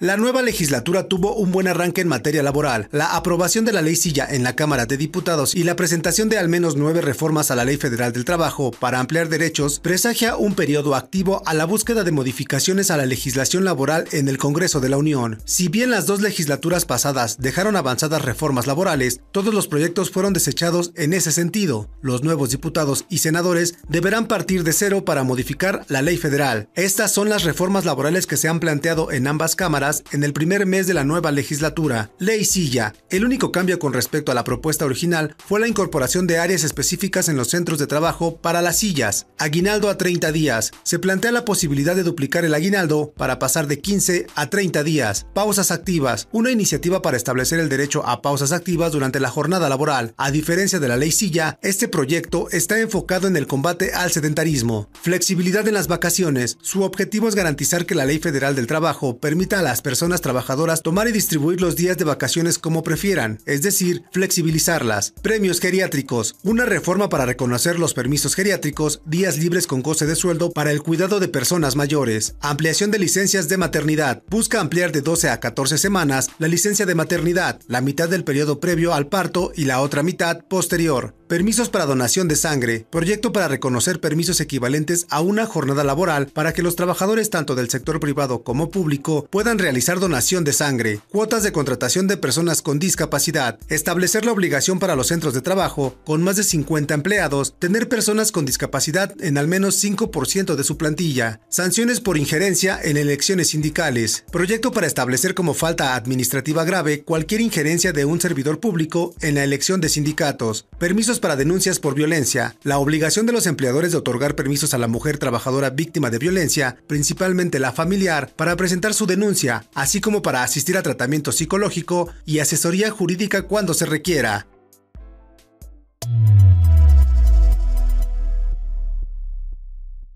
La nueva legislatura tuvo un buen arranque en materia laboral. La aprobación de la ley Silla en la Cámara de Diputados y la presentación de al menos nueve reformas a la Ley Federal del Trabajo para ampliar derechos presagia un periodo activo a la búsqueda de modificaciones a la legislación laboral en el Congreso de la Unión. Si bien las dos legislaturas pasadas dejaron avanzadas reformas laborales, todos los proyectos fueron desechados en ese sentido. Los nuevos diputados y senadores deberán partir de cero para modificar la ley federal. Estas son las reformas laborales que se han planteado en ambas cámaras en el primer mes de la nueva legislatura, ley silla. El único cambio con respecto a la propuesta original fue la incorporación de áreas específicas en los centros de trabajo para las sillas. Aguinaldo a 30 días. Se plantea la posibilidad de duplicar el aguinaldo para pasar de 15 a 30 días. Pausas activas. Una iniciativa para establecer el derecho a pausas activas durante la jornada laboral. A diferencia de la ley silla, este proyecto está enfocado en el combate al sedentarismo. Flexibilidad en las vacaciones. Su objetivo es garantizar que la ley federal del trabajo permita a las personas trabajadoras tomar y distribuir los días de vacaciones como prefieran, es decir, flexibilizarlas, premios geriátricos, una reforma para reconocer los permisos geriátricos, días libres con coste de sueldo para el cuidado de personas mayores, ampliación de licencias de maternidad, busca ampliar de 12 a 14 semanas la licencia de maternidad, la mitad del periodo previo al parto y la otra mitad posterior, permisos para donación de sangre, proyecto para reconocer permisos equivalentes a una jornada laboral para que los trabajadores tanto del sector privado como público puedan realizar realizar donación de sangre, cuotas de contratación de personas con discapacidad, establecer la obligación para los centros de trabajo con más de 50 empleados tener personas con discapacidad en al menos 5% de su plantilla, sanciones por injerencia en elecciones sindicales, proyecto para establecer como falta administrativa grave cualquier injerencia de un servidor público en la elección de sindicatos, permisos para denuncias por violencia, la obligación de los empleadores de otorgar permisos a la mujer trabajadora víctima de violencia, principalmente la familiar, para presentar su denuncia, así como para asistir a tratamiento psicológico y asesoría jurídica cuando se requiera.